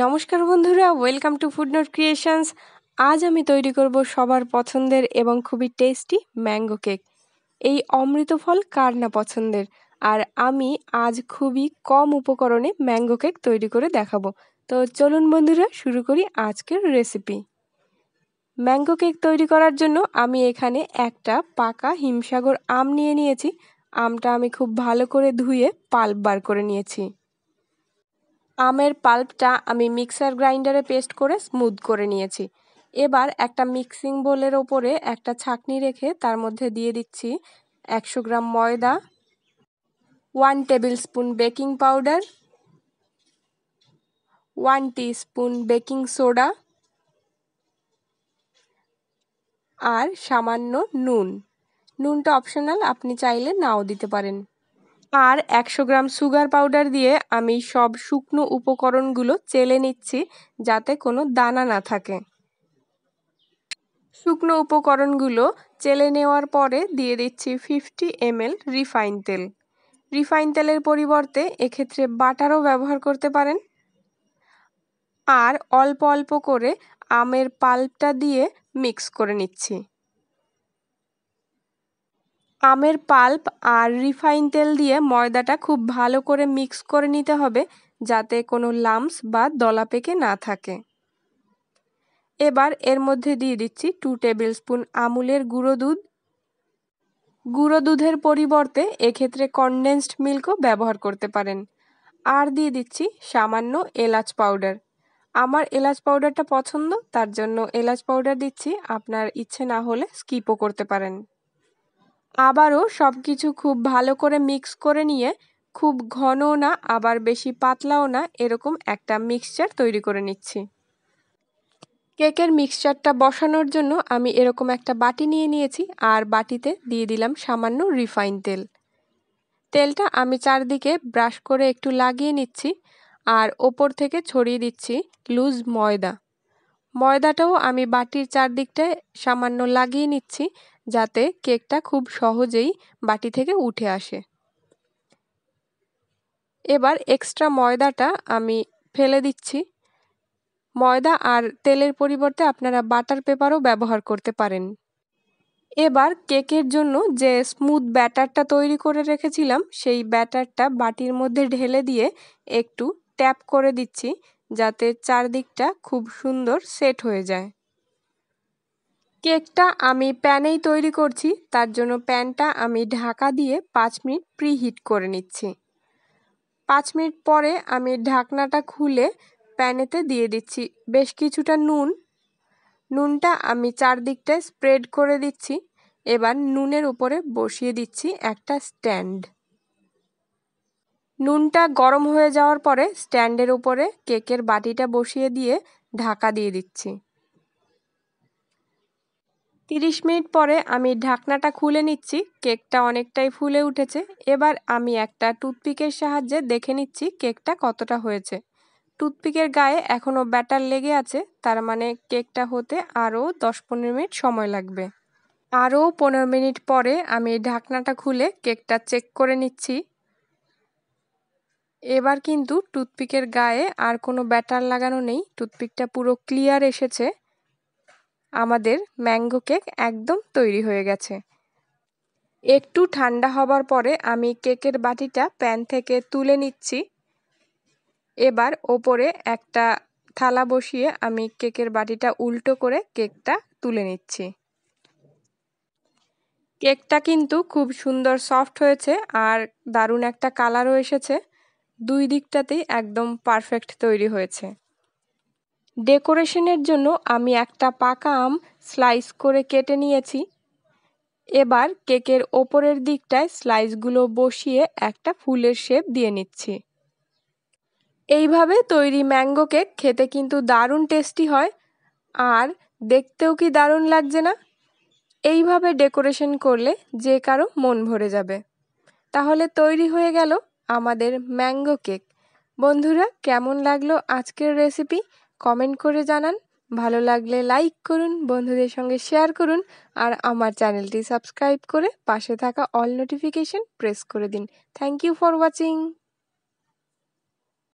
নমস্কার বন্ধুরা welcome to food note creations আজ আমি তৈরি করব সবার পছন্দের এবং খুবই টেস্টি ম্যাঙ্গো কেক এই অমৃত ফল কার না পছন্দের আর আমি আজ খুবই কম উপকরণে ম্যাঙ্গো কেক তৈরি করে দেখাবো তো চলুন বন্ধুরা শুরু করি আজকের রেসিপি ম্যাঙ্গো কেক তৈরি করার জন্য আমি এখানে একটা পাকা হিমসাগর আম নিয়ে নিয়েছি আমটা আমি খুব ভালো করে ধুয়ে পাল্প বার করে নিয়েছি আমের পাল্পটা আমি মিক্সার গ্রাইন্ডারে পেস্ট করে স্মুথ করে নিয়েছি এবার একটা মিক্সিং বোলের ওপরে একটা ছাঁকনি রেখে তার মধ্যে দিয়ে দিচ্ছি একশো গ্রাম ময়দা one table spoon baking powder one spoon baking soda আর সামান্য নুন নুনটা অপশনাল আপনি চাইলে নাও দিতে পারেন আর একশো গ্রাম সুগার পাউডার দিয়ে আমি সব শুকনো উপকরণগুলো চেলে নিচ্ছি যাতে কোনো দানা না থাকে শুকনো উপকরণগুলো চেলে নেওয়ার পরে দিয়ে দিচ্ছি ফিফটি এমএল রিফাইন তেল রিফাইন তেলের পরিবর্তে এক্ষেত্রে বাটারও ব্যবহার করতে পারেন আর অল্প অল্প করে আমের পাল্পটা দিয়ে মিক্স করে নিচ্ছি আমের পাল্প আর রিফাইন তেল দিয়ে ময়দাটা খুব ভালো করে মিক্স করে নিতে হবে যাতে কোনো লামস বা দলা পেকে না থাকে এবার এর মধ্যে দিয়ে দিচ্ছি টু টেবিল স্পুন আমুলের গুঁড়ো দুধ গুঁড়ো দুধের পরিবর্তে এক্ষেত্রে কনডেন্সড মিল্কও ব্যবহার করতে পারেন আর দিয়ে দিচ্ছি সামান্য এলাচ পাউডার আমার এলাচ পাউডারটা পছন্দ তার জন্য এলাচ পাউডার দিচ্ছি আপনার ইচ্ছে না হলে স্কিপও করতে পারেন আবারও সব কিছু খুব ভালো করে মিক্স করে নিয়ে খুব ঘনও না আবার বেশি পাতলাও না এরকম একটা মিক্সচার তৈরি করে নিচ্ছি কেকের মিক্সচারটা বসানোর জন্য আমি এরকম একটা বাটি নিয়ে নিয়েছি আর বাটিতে দিয়ে দিলাম সামান্য রিফাইন তেল তেলটা আমি চারদিকে ব্রাশ করে একটু লাগিয়ে নিচ্ছি আর ওপর থেকে ছড়িয়ে দিচ্ছি লুজ ময়দা ময়দাটাও আমি বাটির চারদিকটায় সামান্য লাগিয়ে নিচ্ছি যাতে কেকটা খুব সহজেই বাটি থেকে উঠে আসে এবার এক্সট্রা ময়দাটা আমি ফেলে দিচ্ছি ময়দা আর তেলের পরিবর্তে আপনারা বাটার পেপারও ব্যবহার করতে পারেন এবার কেকের জন্য যে স্মুথ ব্যাটারটা তৈরি করে রেখেছিলাম সেই ব্যাটারটা বাটির মধ্যে ঢেলে দিয়ে একটু ট্যাপ করে দিচ্ছি যাতে চারদিকটা খুব সুন্দর সেট হয়ে যায় কেকটা আমি প্যানেই তৈরি করছি তার জন্য প্যানটা আমি ঢাকা দিয়ে পাঁচ মিনিট প্রিহিট করে নিচ্ছি পাঁচ মিনিট পরে আমি ঢাকনাটা খুলে প্যানেতে দিয়ে দিচ্ছি বেশ কিছুটা নুন নুনটা আমি চারদিকটায় স্প্রেড করে দিচ্ছি এবার নুনের উপরে বসিয়ে দিচ্ছি একটা স্ট্যান্ড নুনটা গরম হয়ে যাওয়ার পরে স্ট্যান্ডের উপরে কেকের বাটিটা বসিয়ে দিয়ে ঢাকা দিয়ে দিচ্ছি তিরিশ মিনিট পরে আমি ঢাকনাটা খুলে নিচ্ছি কেকটা অনেকটাই ফুলে উঠেছে এবার আমি একটা টুথপিকের সাহায্যে দেখে নিচ্ছি কেকটা কতটা হয়েছে টুথপিকের গায়ে এখনও ব্যাটার লেগে আছে তার মানে কেকটা হতে আরও দশ পনেরো মিনিট সময় লাগবে আরও পনেরো মিনিট পরে আমি ঢাকনাটা খুলে কেকটা চেক করে নিচ্ছি এবার কিন্তু টুথপিকের গায়ে আর কোনো ব্যাটার লাগানো নেই টুথপিকটা পুরো ক্লিয়ার এসেছে আমাদের ম্যাঙ্গো কেক একদম তৈরি হয়ে গেছে একটু ঠান্ডা হবার পরে আমি কেকের বাটিটা প্যান থেকে তুলে নিচ্ছি এবার ওপরে একটা থালা বসিয়ে আমি কেকের বাটিটা উল্টো করে কেকটা তুলে নিচ্ছি কেকটা কিন্তু খুব সুন্দর সফট হয়েছে আর দারুণ একটা কালারও এসেছে দুই দিকটাতেই একদম পারফেক্ট তৈরি হয়েছে ডেকোরেশনের জন্য আমি একটা পাকা আম স্লাইস করে কেটে নিয়েছি এবার কেকের ওপরের দিকটায় স্লাইসগুলো বসিয়ে একটা ফুলের শেপ দিয়ে নিচ্ছি এইভাবে তৈরি ম্যাঙ্গো কেক খেতে কিন্তু দারুণ টেস্টি হয় আর দেখতেও কি দারুণ লাগছে না এইভাবে ডেকোরেশন করলে যে কারো মন ভরে যাবে তাহলে তৈরি হয়ে গেল আমাদের ম্যাঙ্গো কেক বন্ধুরা কেমন লাগলো আজকের রেসিপি কমেন্ট করে জানান ভালো লাগলে লাইক করুন বন্ধুদের সঙ্গে শেয়ার করুন আর আমার চ্যানেলটি সাবস্ক্রাইব করে পাশে থাকা অল নোটিফিকেশন প্রেস করে দিন থ্যাংক ইউ ফর ওয়াচিং